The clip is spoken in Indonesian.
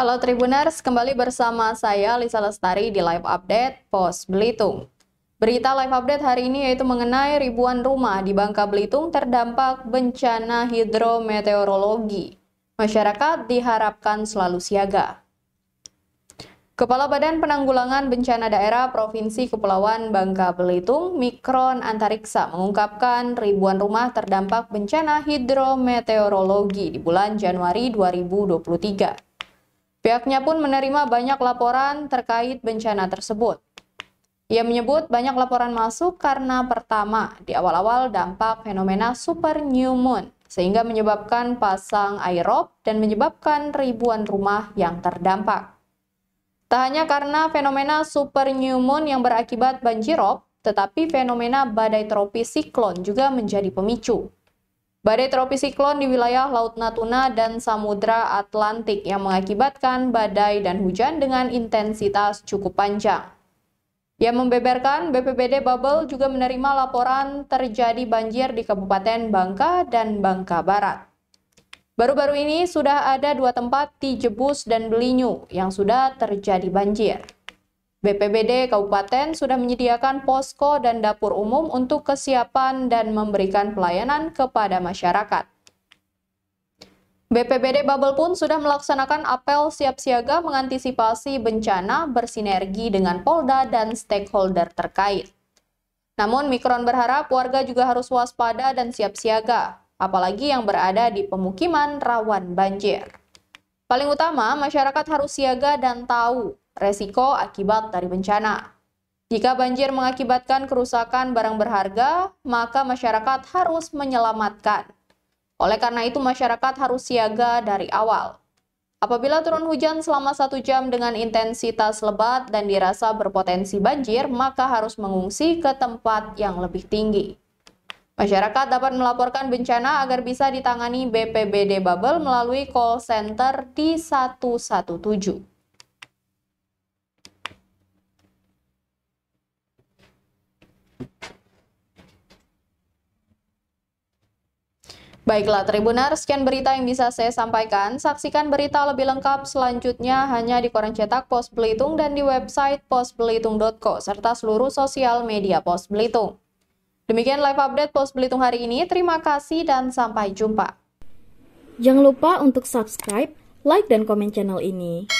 Halo Tribuners, kembali bersama saya Lisa Lestari di Live Update Pos Belitung. Berita live update hari ini yaitu mengenai ribuan rumah di Bangka Belitung terdampak bencana hidrometeorologi. Masyarakat diharapkan selalu siaga. Kepala Badan Penanggulangan Bencana Daerah Provinsi Kepulauan Bangka Belitung, Mikron Antariksa, mengungkapkan ribuan rumah terdampak bencana hidrometeorologi di bulan Januari 2023. Pihaknya pun menerima banyak laporan terkait bencana tersebut. Ia menyebut banyak laporan masuk karena pertama, di awal-awal dampak fenomena super new moon, sehingga menyebabkan pasang air rob dan menyebabkan ribuan rumah yang terdampak. Tak hanya karena fenomena super new moon yang berakibat banjirop, tetapi fenomena badai tropis siklon juga menjadi pemicu. Badai tropis siklon di wilayah Laut Natuna dan Samudra Atlantik yang mengakibatkan badai dan hujan dengan intensitas cukup panjang. Yang membeberkan, BPBD Babel juga menerima laporan terjadi banjir di Kabupaten Bangka dan Bangka Barat. Baru-baru ini sudah ada dua tempat di Jebus dan Belinyu yang sudah terjadi banjir. BPBD Kabupaten sudah menyediakan posko dan dapur umum untuk kesiapan dan memberikan pelayanan kepada masyarakat. BPBD Babel pun sudah melaksanakan apel siap siaga mengantisipasi bencana bersinergi dengan Polda dan stakeholder terkait. Namun Mikron berharap warga juga harus waspada dan siap siaga apalagi yang berada di pemukiman rawan banjir. Paling utama, masyarakat harus siaga dan tahu resiko akibat dari bencana. Jika banjir mengakibatkan kerusakan barang berharga, maka masyarakat harus menyelamatkan. Oleh karena itu, masyarakat harus siaga dari awal. Apabila turun hujan selama satu jam dengan intensitas lebat dan dirasa berpotensi banjir, maka harus mengungsi ke tempat yang lebih tinggi. Masyarakat dapat melaporkan bencana agar bisa ditangani BPBD Babel melalui call center di 117. Baiklah Tribunar, sekian berita yang bisa saya sampaikan. Saksikan berita lebih lengkap selanjutnya hanya di koran cetak Pos Belitung dan di website posbelitung.co serta seluruh sosial media Pos Belitung. Demikian live update Pos Belitung hari ini. Terima kasih dan sampai jumpa. Jangan lupa untuk subscribe, like, dan komen channel ini.